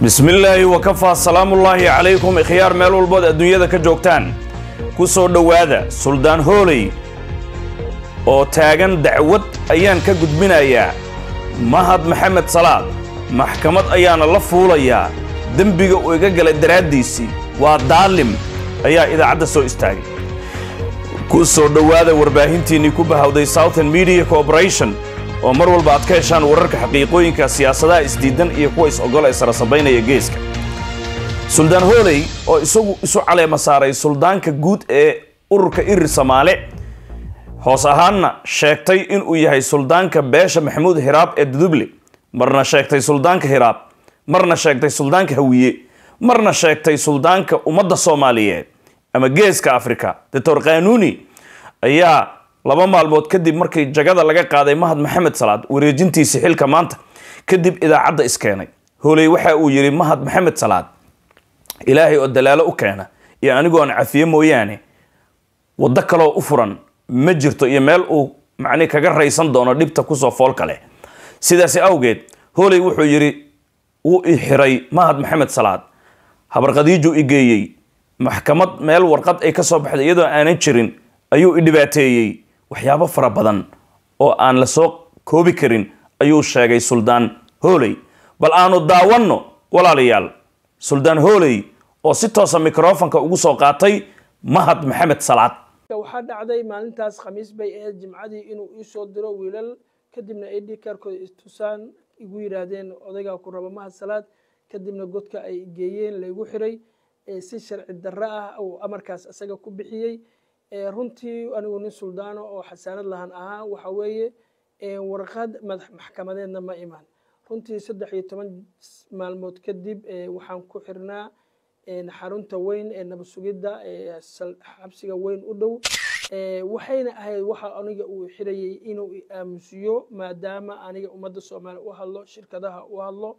bismi illaahi wakafaa salaamullaahi calaykum ikhyaar meel walbood adduunyada ka joogtaan ku soo dhowaada suldaan hooley oo taagan dacwad ayaan ka gudbinayaa mahad maxamed salaad maxkamad ayaana la fuulayaa dembiga uu iga galay daraaddiisii waa daalim ayaa idaacadda soo istaagay ku soo dhowaada warbaahintiinnii ku bahawday southern media corporation oo mar walba aad ka heshaan wararka xaqiiqooyinka siyaasadaha isdiidan iyo kuwa is-ogola ee sarasabaynaya geeska suldaan hooley oo isagu isu caleema saaray suldaanka guud ee ururka irir samaale hoos ahaanna sheegtay inuu yahay suldaanka beesha maxamuud hiraab ee dudubli marna sheegtay suldaanka hiraab marna sheegtay suldaanka hawiye marna sheegtay suldaanka ummadda soomaaliyeed ama geeska afrika doctor qaanuuni ayaa laba maalmood kadib markii jagada laga qaaday mahad maxamed salaad wareejintiisa xilka maanta kadib idaacadda iskeenay holey waxa uu yidhi mahad maxamed salaad ilaahay oo dalaalo u keena iyo anigoo aan cafiye mooyaane waddo kaloo u furan ma jirto iyo meel uu macnii kaga raysan doono dhibta kusoo fool kale sidaasi awgeed holey wuxuu yidhi wuu i xiray mahad maxamed salaad habarqadiijuu igeeyey maxkamad meel warqad ay ka soo baxday iyadoo aanan jirin ayuu idhibaateeyey waxyaabo fara badan oo aan la soo koobi karin ayuu sheegay suldaan hooley bal aanu daawanno walaalayaal suldaan hooley oo si toosa mikrofonka ugu soo qaatay mahad maxamed salaad waxaa dhacday maalintaas khamiis bay ahayd jimcadii inuu iisoo diro wiilal kadibna ay dhikaarkooda istusaan igu yidhaahdeen odaygaa ku raba mahad salaad kadibna godka ay geeyeen laygu xiray si sharci darro ah uu amarkaas isaga ku bixiyey runtii anigu nin suldaano oo xasaanad lahan ahaa waxa weeye warqad maxkamadeedna ma iman runtii saddex iyo toban maalmood kadib waxaan ku xirnaa xarunta weyn ee nabadsugidda xabsiga weyn u dhow waxayna ahayd waxa aniga uu xirayay inuu aamusiyo maadaama aniga ummadda soomaaliya u hadlo shirkadaha u hadlo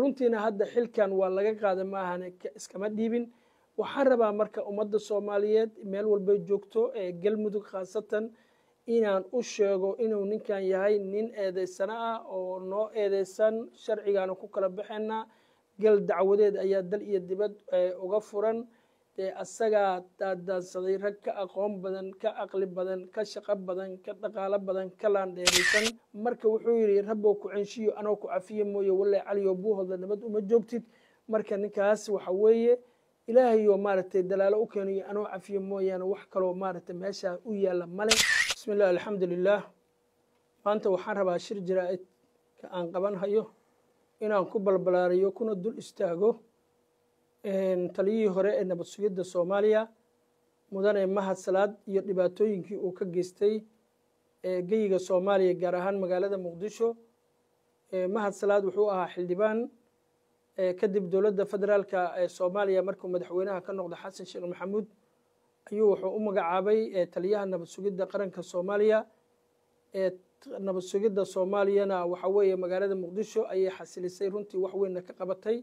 runtiina hadda xilkan waa laga qaada maahan iskama dhiibin waxaan rabaa marka ummadda soomaaliyeed meel walbay joogto ee galmudug khaasatan inaan u sheego inuu ninkan yahay nin eedeysana ah oo noo eedeysan sharcigaana ku kala baxayna gal dacwadeed ayaa dal iyo dibad eh, uga furan dee asagaa daadaansaday rag ka aqoon badan ka aqli badan ka shaqo badan ka dhaqaalo badan ka laandheeraysan marka wuxuu yidhi rabbow ku censhiyo anoo ku cafiya mooye wallahi caliyo buuhooda nabad uma joogtid marka ninkaas waxa weeye ilaahayoo maaragtay dalaalo u keenayo anuu cafiyo mooyaane wax kaloo maaragtay meeshaa u yaalla male bismi illah alxamdu lilah maanta waxaan rabaa shir jaraa-id ka aan qabanhayo inaan ku balbalaariyo kuna dul istaago taliyihii hore ee nabad sugidda soomaaliya mudane mahad salaad iyo dhibaatooyinkii uu ka geystay geyiga soomaaliya gaar ahaan magaalada muqdisho mahad salaad wuxuu ahaa xildhibaan kadib dowladda federaalka ee soomaaliya markuu madaxweynaha ka noqda xasan sheekh maxamuud ayuu wuxuu u magacaabay taliyaha nabad sugidda qaranka soomaaliya ee nabadsugidda soomaaliyana waxa weeye magaalada muqdisho ayay xasilisay runtii wax weynna ka qabatay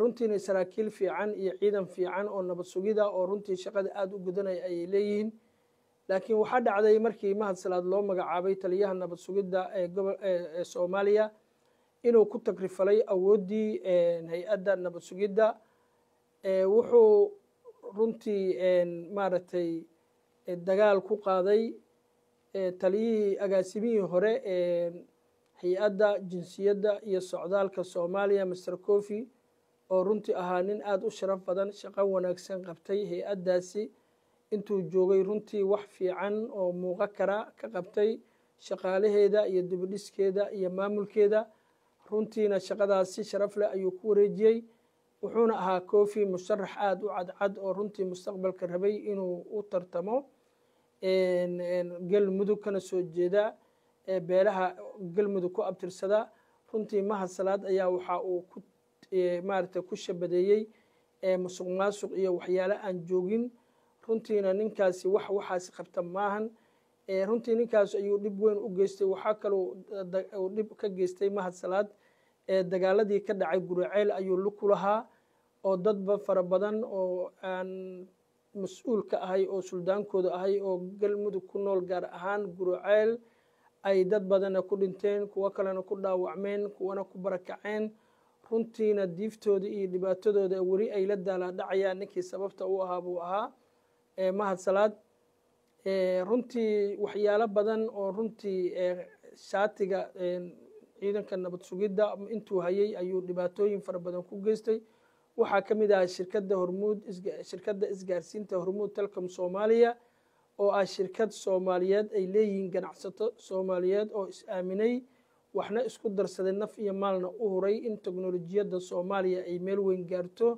runtiina saraakiil fiican iyo ciidan fiican oo nabad sugida oo runtii shaqada aada u gudanaya ayay leeyihiin laakiin waxaa dhacday markii mahad salaad loo magacaabay taliyaha nabad sugidda ee gobo ee soomaaliya inuu ku tagrifalay awooddii hay-adda nabad sugidda wuxuu runtii maaragtay dagaal ku qaaday taliyihii agaasimihii hore hay-adda jinsiyadda iyo socdaalka soomaaliya master cofi oo runtii ahaa nin aada u sharaf badan shaqo wanaagsan qabtay hay-addaasi intuu joogay runtii wax fiican oo muuqo kara ka qabtay shaqaalaheeda iyo dibadhiskeeda iyo maamulkeeda runtiina shaqadaas si sharaf leh ayuu ku wareejiyey wuxuuna ahaa kofi musharax aada u cadcad oo runtii mustaqbalka rabay inuu u tartamo galmudug kana soo jeeda beelaha galmudug ku abtirsada runtii mahad ayaa waxa uu ku maarata ku shabadeeyey musuq maasuq iyo waxyaalo aan joogin runtiina ninkaasi wax waxaasi qabta maahan Eh, runtii ninkaas ayuu dhib weyn u geystay waxaa kalou uu dhib ka geystay mahad salaad eh, dagaaladii ka dhacay guraceyl ayuu lug ku lahaa oo dadba fara badan oo aan mas-uulka ahay oo suldaankooda ahay oo galmudug ku nool gaar ahaan guraceyl ay dad badanna ku dhinteen kuwo kalena ku dhaawacmeen kuwana ku barakaceen runtiina diiftooda iyo dhibaatadooda weli ay la daalaa dhacayaan ninkii sababta u ahaa buu ahaa eh, mahad salaad runtii waxyaalo badan oo runtii shaatiga ciidanka nabad sugidda intuu hayay ayuu dhibaatooyin fara badan ku geystay waxaa ka mid ahaa shirkada hormuud shirkada isgaarsiinta hormuud telcom soomaaliya oo ah shirkad soomaaliyeed ay leeyihiin ganacsato soomaaliyeed oo is aaminay waxna isku darsaday naf iyo maalna u huray in teknolojiyadda soomaaliya ay meel weyn gaarto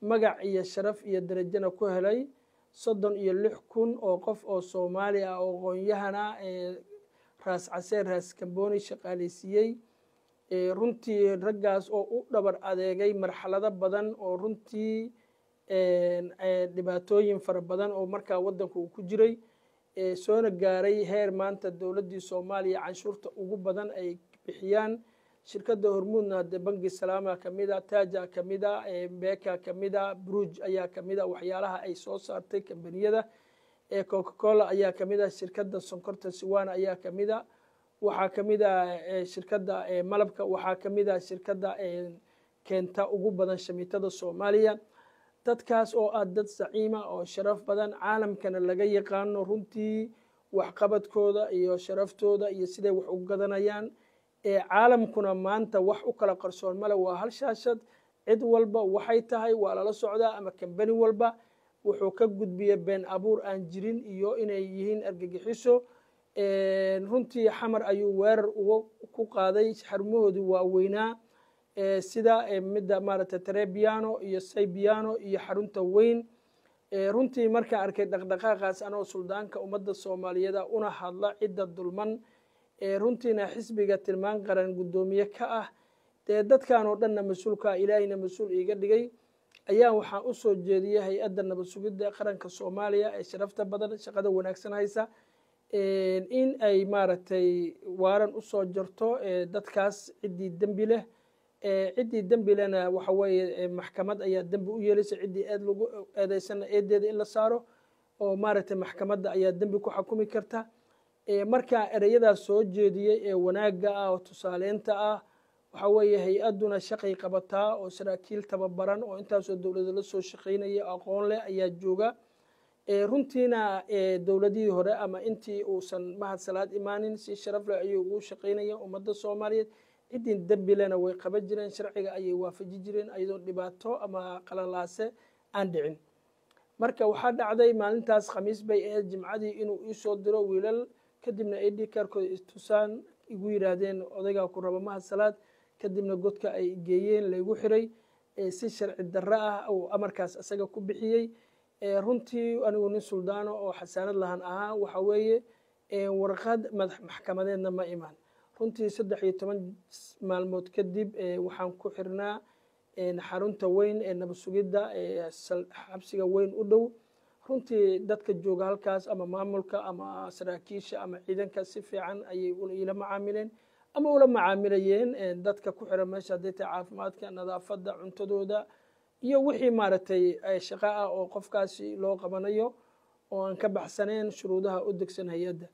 magac iyo sharaf iyo darajana ku helay soddon iyo lix kun oo qof oo soomaali ah oo qoonyahana raas caseen raas kambooni shaqaaleysiiyey runtii raggaas oo u dhabar adeegay marxalado badan oo runtii dhibaatooyin fara badan oo markaa waddanka uu ku jiray soona gaaray heer maanta dowladdii soomaaliya canshuurta ugu badan ay bixiyaan shirkada hormuudna de bangi salaama kamida ah, taaja kamida ah, beka kamida ah, bruj ayaa kamida waxyaalaha ay soo saartay kambaniyada coca cola ayaa kamida shirkada sonkorta siwana ayaa kamida waxaa kamida shirkada malabka waxaa kamida shirkada keenta ugu badan shamiitada soomaaliya dadkaas oo ah dad saciima oo sharaf badan caalamkana laga yaqaano runtii waxqabadkooda iyo sharaftooda iyo siday wax u gadanayaan ee caalamkuna maanta wax u kala qarsoon male waa hal shaashad cid walba waxay tahay waa lala socdaa ama kambani walba wuxuu ka gudbiyay been abuur aan jirin iyo inay yihiin argagixiso runtii xamar ayuu weerar uga ku qaaday xarumahoodii waaweynaa sida midda maaragtay trebiano iyo saybiano iyo xarunta weyn runtii markaan arkay dhaqdhaqaaqaas anoo suldaanka ummadda soomaaliyeeda una hadla cidda dulman ee runtiina xisbiga tilmaan qaran guddoomiye ka ah dee dadkan dhanna mas-uulkaa ilaahayna mas-uul iiga dhigay ayaa waxaan u soo jeediyey hay-adda nabadsugidda qaranka soomaaliya ee sharafta badan shaqada wanaagsan haysa in ay maaragtay waaran usoo jarto dadkaas ciddii dembi leh ciddii dembi lehna waxa weeye maxkamad ayaa dembi u yeelaysa ciddii eed lagu eedeysana eedeeda in la saaro oo maaragtay maxkamadda ayaa dembi ku xakumi karta markaa ereyadaas soo jeediyey ee wanaagga ah oo tusaaleynta ah waxa weeye hay-aduna shaqay qabataa oo saraakiil tababaran oo intaasoo dowlada la soo shaqeynaya aqoon leh ayaa jooga runtiina dowladihii hore ama intii uusan mahad salaad imaanin si sharaf leh ayuu ugu shaqeynaya ummadda soomaaliyeed ciddii dembilena way qaban jireen sharciga ayay waafaji jireen iyadoo dhibaato ama qalalaase aan dhicin marka waxaa dhacday maalintaas khamiis bay ahayd jimcadii inuu iisoo diro wiilal kadibna ad kaarkood istusaan igu yidhaahdeen odaygaa ku rabamaha salaad kadibna godka ay geeyeen laygu xiray si sharci darro ah uu amarkaas isaga ku bixiyey runtii anigu nin suldaano oo xasaanad lahan ahaa waxa weeye warqad maxkamadeedna ma iman runtii saddex iyo toban maalmood kadib waxaan ku xirnaa xarunta weyn ee nabasugidda xabsiga weyn u dhow runtii dadka jooga halkaas ama maamulka ama saraakiisha ama ciidanka si fiican ayay ila macaamileen ama ula macaamilayeen dadka ku xiran meesha hadday tahay caafimaadka nadaafada cuntadooda iyo wixii maaragtay shaqa ah oo qofkaasi loo qabanayo oo aan ka baxsaneen shuruudaha u degsan hay-adda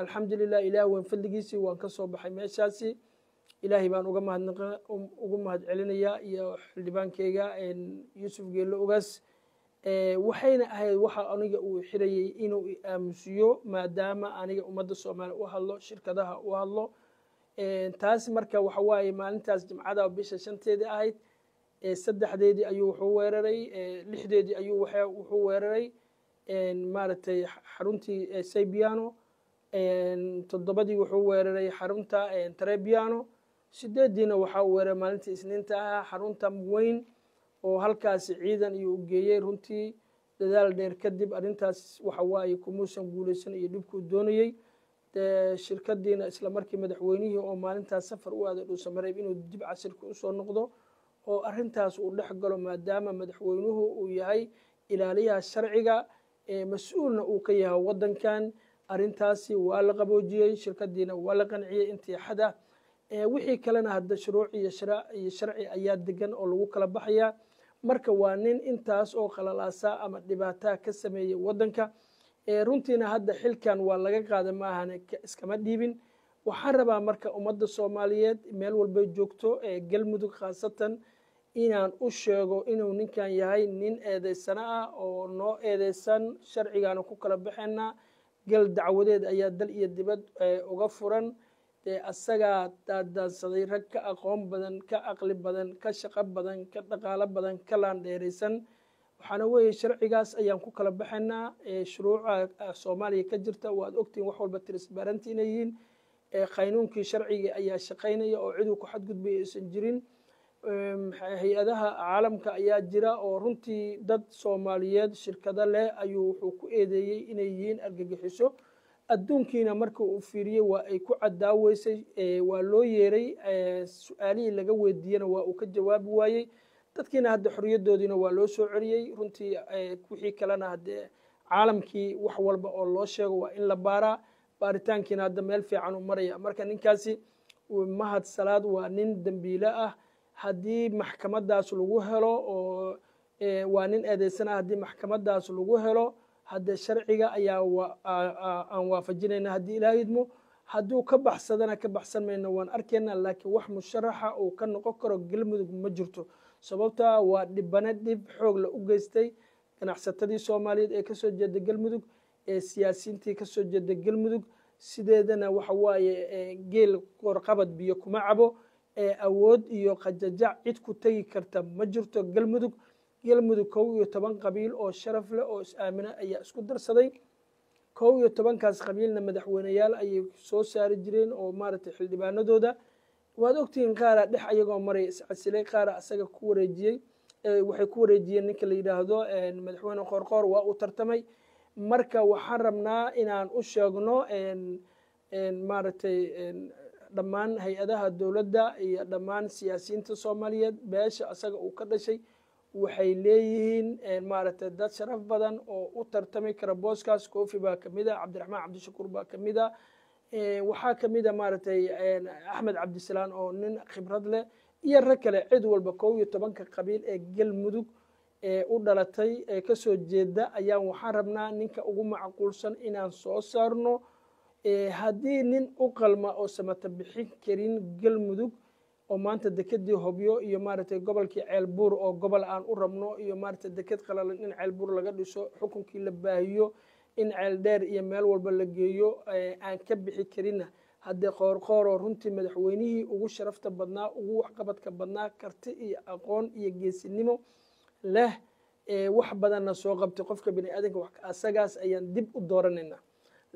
alxamdulilah ilaah weyn fadligiisii waan kasoo baxay meeshaasi ilaahay baan uga mahad ugu mahad celinayaa iyo xildhibaankeyga yuusuf geello ogaas Eh, waxayna ahayd waxa aniga uu xirayay inuu aamusiyo maadaama aniga ummadda soomaaliya u hadlo shirkadaha u hadlo eh, taasi marka waxa waaye maalintaas jimcada bisha shanteedii ahayd eh, saddexdeedii ayuu wuxuu weeraray lixdeedii ayuu wuxuu weeraray maaragtay xaruntii saybiano toddobadii wuxuu weeraray xarunta trebiano sideediina waxaa weeraray maalintii isniinta ahaa xarunta weyn oo halkaasi ciidan iyo u geeyey runtii dadaal dheer kadib arrintaas waxa waaye kumuusan guulaysan iyo dhibkuu doonayey shirkadiina isla markii madaxweynihii oo maalintaas safar u aaday dhuusa mareeb inuu dib casirka usoo noqdo oo arintaas uu dhex galo maadaama madaxweynuhu uu yahay ilaaliyaha sharciga mas-uulna uu ka yahay wadankan arintaasi waa la qaboojiyey shirkadiina waa la qanciyey intiixada wixii kalena hadda shuruuc iyo sharci ayaa degan oo lagu kala baxayaa marka waa nin intaas oo qalalaasa ama dhibaataa ka sameeyay ee runtiina hadda xilkan waa laga qaada maahan iskama dhiibin waxaan rabaa marka ummadda soomaaliyeed meel walbay joogto ee galmudug khaasatan inaan u sheego inuu ninkan yahay nin eedeysana ah oo noo eedeysan sharcigaana ku kala baxayna gal dacwadeed ayaa dal iyo dibad uga furan dee asagaa daadaansaday rag ka aqoon badan ka aqli badan ka shaqo badan ka dhaqaalo badan ka laandheeraysan waxaana weeye sharcigaas ayaan ku kala baxaynaa shuruuca ah, soomaaliya ka jirta waad ogtihin wax walba tirisbaranti inay yihiin qaynuunkii sharcigii ayaa shaqaynaya oo ciduu ku xadgudbaya aysan jirin hay-adaha caalamka ayaa jira oo runtii dad soomaaliyeed shirkado leh ayuu wuxuu ku eedeeyey inay yihiin argagixiso adduunkiina marka uu fiiriyey waa ay ku cadaaweysay waa loo yeeray su-aalihii laga weydiiyana waa uu ka jawaabi waayey dadkiina hadda xoriyadoodiina waa loo soo celiyey runtii wixii kalena haddee caalamkii wax walba oo loo sheego waa in la baaraa baaritaankiina hadda meel fiican u maraya marka ninkaasi mahad salaad waa nin dembiile ah haddii maxkamadaas lagu helo oo waa nin eedeysana haddii maxkamadaas lagu helo haddee sharciga ayaa aan waafajinayna haddii ilaah idmo hadduu ka baxsadana ka baxsan mayno waan arkeynaa laakiin wax musharaxa uu ka noqon karo galmudug ma jirto sababtaa waa dhibane dhib xoog la u geystay ganacsatadii soomaaliyeed ee kasoo jeeda galmudug ee siyaasiyiintii kasoo jeeda galmudug sideedana waxa waaye e, geel qorqabad biyo kuma cabo ee awood iyo qajajac cid ku tegi karta ma jirto galmudug galmudug kow iyo toban qabiil oo sharaf leh oo is-aamina ayaa isku darsaday kow iyo tobankaas qabiilna madaxweyneyaal ayay soo saari jireen oo maaragtay xildhibaanadooda waad ogtihiin qaaraa ah dhex ayagoo maraya iscasilay qaara ah asaga ku wareejiyey waxay ku wareejiyeen ninka la yidhaahdo madaxweyne qoorqoor waa uu tartamay marka waxaan rabnaa inaan u sheegno maaragtay dhammaan hay-adaha dowladda iyo dhammaan siyaasiyiinta soomaaliyeed beesha asaga uu ka dhashay waxay leeyihiin maaragtay dad sharaf badan oo u tartami kara booskaas kofi baa kamid a cabdiraxmaan cabdishakuur baa kamid a waxaa kamid a maaragtay axmed cabdisalaan oo nin khibrad leh iyo rag kale cid walba kow iyo tobanka qabiil ee galmudug ee u dhalatay ee kasoo jeeda ayaan waxaan rabnaa ninka ugu macquulsan inaan soo saarno haddii nin u qalma oo samata bixin karin galmudug oo maanta dekedii hobyo iyo maaragtay gobolkii ceelbuur oo gobol aan u rabno iyo maaragtay deked qalalan in ceelbuur laga dhiso xukunkii la baahiyo in ceeldheer iyo meel walba la geeyo aan ka bixi karina haddee qoorqooroo runtii madaxweynihii ugu sharafta badnaa ugu waxqabadka badnaa karti iyo aqoon iyo geesinimo leh ee wax badanna soo qabtay qofka bini aadanka asagaas ayaan dib u dooranayna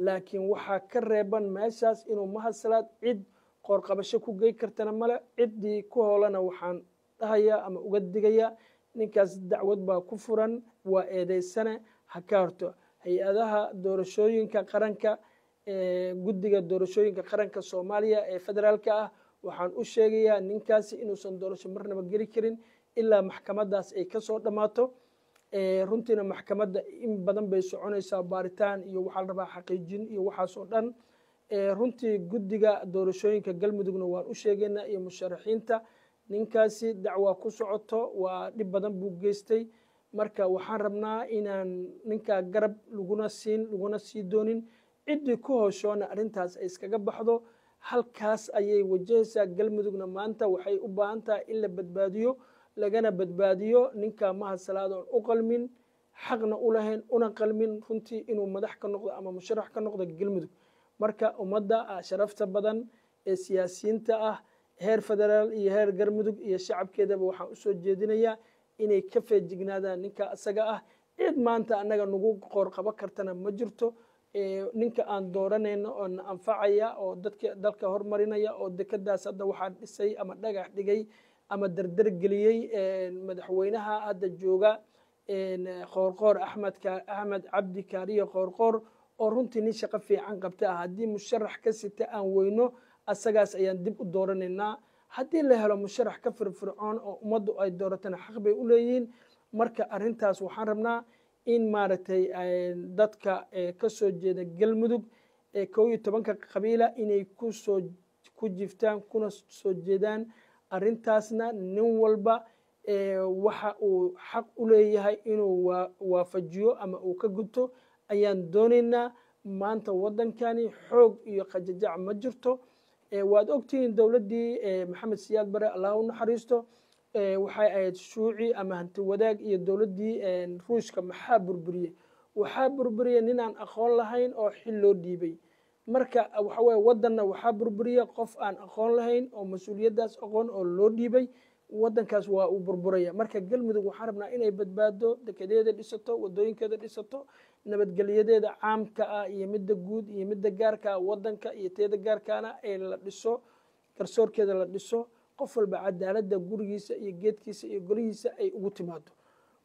laakiin waxaa ka reeban meeshaas inuu mahadsalaad cid qoorqabasho ku gey kartana male ciddii ku hoolana waxaan dhahayaa ama uga digayaa ninkaas dacwad baa ku furan waa eedeysane ha ka horto hay-adaha doorashooyinka qaranka guddiga doorashooyinka qaranka soomaaliya ee federaalka ah waxaan u sheegayaa ninkaasi inuusan doorasho marnaba geli karin ilaa maxkamadaas ay kasoo dhammaato runtiina maxkamadda in badan bay soconaysaa baaritaan iyo waxaa la rabaa xaqiijin iyo waxaas oo dhan runtii guddiga doorashooyinka galmudugna waan u sheegaynaa iyo musharaxiinta ninkaasi dacwaa ku socoto waa dhib badan buu geystay marka waxaan rabnaa inaan ninkaa garab laguna siin laguna sii doonin ciddii ku hooshoona arrintaas ay iskaga baxdo halkaas ayay wajahaysaa galmudugna maanta waxay u baahan tahay in la badbaadiyo lagana badbaadiyo ninkaa mahad salaadoon u qalmin xaqna u lahayn una qalmin runtii inuu madax ka noqdo ama musharax ka noqdo galmudug marka ummadda ah, sharafta badan ee siyaasiyiinta ah heer federaal iyo heer garmudug iyo shacabkeedaba waxaan usoo jeedinayaa inay ka feejignaadaan ninka isaga ah cid maanta annaga nagu qoor qabo kartana ma jirto ninka aan dooranayno oona anfacaya oo dadka dalka hormarinaya oo dekadaas hadda waxaa dhisay ama dhagax dhigay ama dardar geliyey madaxweynaha hadda jooga qoorqoor axmed axmed cabdi kaariyo qoorqoor oo runtii nin shaqo fiican qabta ah. haddii musharax ka sita aan weyno asagaas ayaan dib u dooranaynaa haddii la helo musharax ka firfircoon oo ummaddu ay dooratana xaq bay u leeyihiin marka arintaas waxaan rabnaa in maaragtay eh, dadka eh, kasoo jeeda galmudug ee koob iyo tobanka qabiila inay kusoo ku jiftaan kuna soo jeedaan arintaasna nin walba eh, waxa uu xaq u leeyahay inuu waafajiyo ama uu ka gudto ayaan doonaynaa maanta wadankani xoog iyo qajajac ma jirto eh, waad ogtihiin dowladdii eh, maxamed siyaad bare allah u naxariisto eh, waxay ahayd shuuci ama hanti wadaag iyo dowladdii ruushka maxaa burburiyey waxaa burburiyey ninaan aqoon lahayn oo xil loo dhiibay marka ah, waxaweye wadanna waxaa burburiya qof aan aqoon lahayn oo mas-uuliyaddaas aqoon oo loo dhiibay wadankaas waa uu burburaya marka galmudug waxaan rabnaa inay badbaado dekedeeda dhisato wadooyinkeeda dhisato nabadgelyadeeda caamka ah iyo midda guud iyo midda gaarka ah wadanka iyo teeda gaarkaana ee la dhiso garsoorkeeda la dhiso qof walba cadaalada gurigiisa iyo geedkiisa iyo golihiisa ay ugu timaado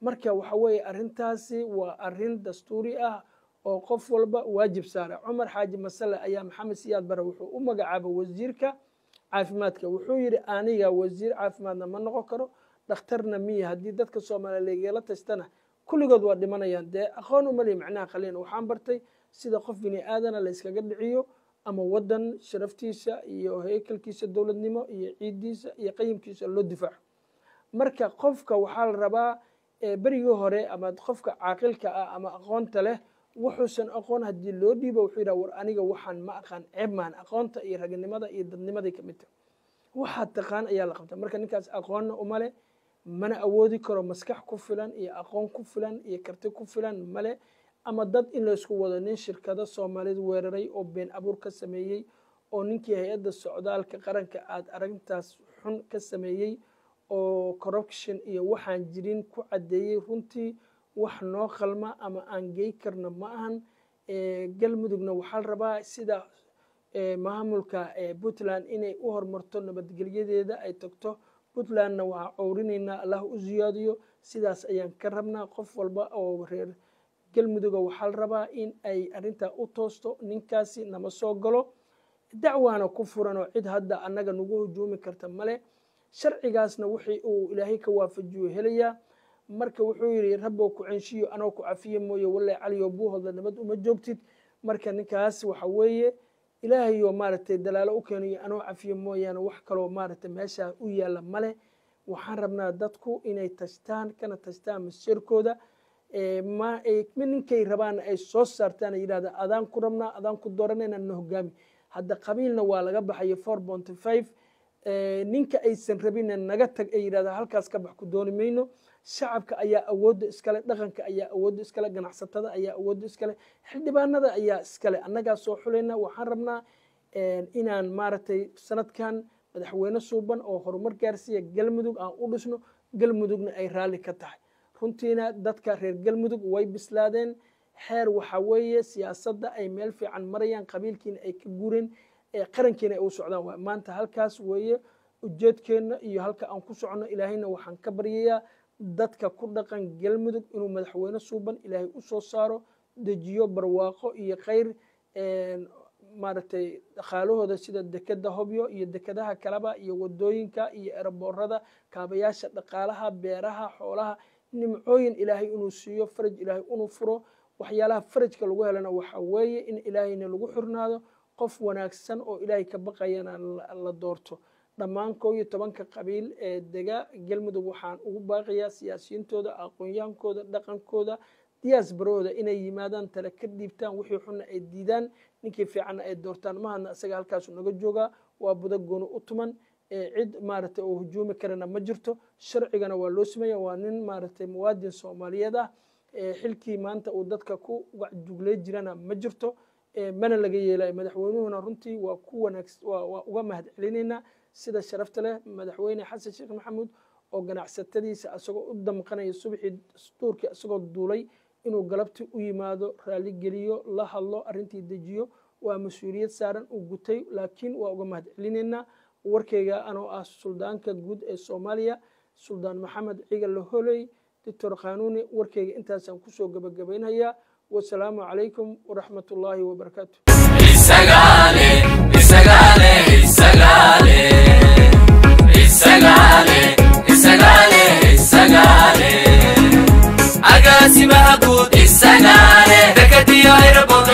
marka waxa weeye arintaasi waa arin dastuuri ah oo qof walba waajib saara cumar xaaji masale ayaa maxamed siyaad bare wuxuu u magacaabay wasiirka caafimaadka wuxuu yidhi aniga wasiir caafimaadna ma noqon karo dhakhtarna miya haddii dadka soomaaliya lagala tastana kulligood waa dhimanayaan dee aqoon u malaya macnaha qaliin waxaan bartay sida qof bini aadana la dhiciyo ama wadan sharaftiisa iyo heekalkiisa dowladnimo iyo ciidiisa iyo qayimkiisa loo difaaco marka qofka waxaa la rabaa berigii hore ama qofka caaqilka ah ama aqoonta leh wuxuusan aqoon haddii loo dhiibo wuxuu yidhaha war aniga waxaan ma aqaan ceeb maan aqoonta iyo raginimada iyo dadnimaday ka mid tahay waxaad taqaan ayaa la qabtaa marka ninkaas aqoonna umale mana awoodi karo maskax ku filan iyo aqoon ku filan iyo karti ku filan male ama dad in laysku wado nin shirkado soomaaliyed weeraray oo been abuur ka sameeyey oo ninkii hay-adda socdaalka qaranka aada arrintaas xun ka sameeyey oo corruption iyo waxaan jirin ku caddeeyey runtii wax noo qalma ama aan gey karna ma ahan galmudugna waxaa rabaa sida maamulka puntland inay u horumarto nabadgelyadeeda ay tagto puntlandna waxaan cowrinaynaa allah u ziyaadiyo sidaas ayaan ka rabnaa qof walba oo reer galmuduga waxaa la rabaa in ay arintaa u toosto ninkaasi nama soo galo dacwaana ku furan oo cid hadda annaga nagu hujuumi karta male sharcigaasna wixii uu ilaahay ka waafajiyo helayaa marka wuxuu yidhi rabbow ku censhiyo anoo ku cafiya mooye wallahi caliyo buuhooda nabad uma joogtid marka ninkaas waxa weeye ilaahayoo maaragtay dalaalo u keeno anoo cafiyo mooyaane wax kaloo maaragtay meeshaa u yaalla male waxaan rabnaa dadku inay tashtaan kana tashtaan masjarkooda ninkay rabaana ay soo saartaan ay adaan ku rabnaa adaan ku dooranayna na hogaami hadda qabiilna waa laga baxayo four bonty five ninka aysan rabinna naga tag ay yidhahdaa halkaas ka bax ku dooni mayno shacabka ayaa awoodda iskale dhaqanka ayaa awoodda iskale ganacsatada ayaa awoodda iskale xildhibaanada ayaa iskale annagaa soo xulayna waxaan rabnaa inaan maaragtay sanadkan madaxweyne suuban oo horumar gaarsiiya galmudug aan u dhisno galmudugna ay raalli ka tahay runtiina dadka reer galmudug way bislaadeen xeer waxaa weeye siyaasadda ay meel fiican marayaan qabiilkiina ay ka guureen qarankiina ay u socdaan maanta halkaas weeye ujeedkeenna iyo halka aan ku socono ilaahayna waxaan ka baryayaa dadka ku dhaqan galmudug inuu madaxweyne suuban ilaahay u soo saaro dejiyo barwaaqo iyo kheyr maaragtay dhaqaalahooda sida dekeda hobyo iyo dekedaha kalaba iyo wadooyinka iyo eraboorada kaabayaasha dhaqaalaha beeraha xoolaha nimcooyin ilaahay inuu siiyo faraj ilaahay inuu furo waxyaalaha farajka lagu helana waxaa weeye in ilaahayna lagu xurnaado qof wanaagsan oo ilaahay ka baqayana la doorto dhammaan koob iyo tobanka qabiil ee dega galmudug waxaan ugu baaqayaa siyaasiyintooda aqoon dhaqankooda diyaas inay yimaadaan tale ka dhiibtaan wixii xunna ay diidaan ninkii fiicanna ay doortaan mahadna isaga halkaasu naga joogaa waa budagoonu u tuman cid maaragtay oo hujuumi karana ma jirto sharcigana waa loo sameeya waa nin maaragtay muwaadin soomaaliyeed ah xilkii maanta uu dadka ku wacjugley jirana ma jirto mana laga yeelay madaxweynuhuna runtii waa ku wanaag waa uga mahadcelinaynaa sida sharafta leh madaxweyne xasan sheekh maxamuud oo ganacsatadiisa isagoo u damqanaya subaxii dastuurkii isagoo duulay inuu galabtii u yimaado raaligeliyo la hadlo arintii dejiyo waa mas-uuliyad saaran uu gutay laakiin waa uga mahad celinaynaa warkeyga anoo ah suldaanka guud ee soomaaliya suldaan maxamed ciigal laholey doctor khanuuni warkeyga intaasaan kusoo gebagabaynhayaa wasalaamu calaykum waraxmat ullaahi wabarakaatu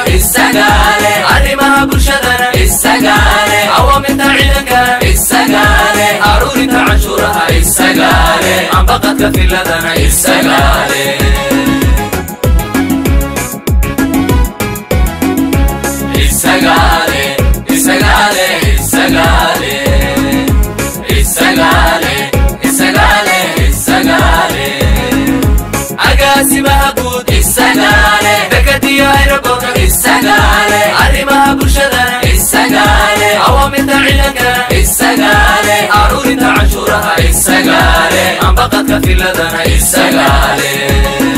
السقالي عرمها برشدنا السقالي عوامل تعينك السقالي أروري تعشرها السقالي عم بقتك في لدنا السقالي isagaale caruurinta canshuuraha isagaale anbaqadka filadana isagaale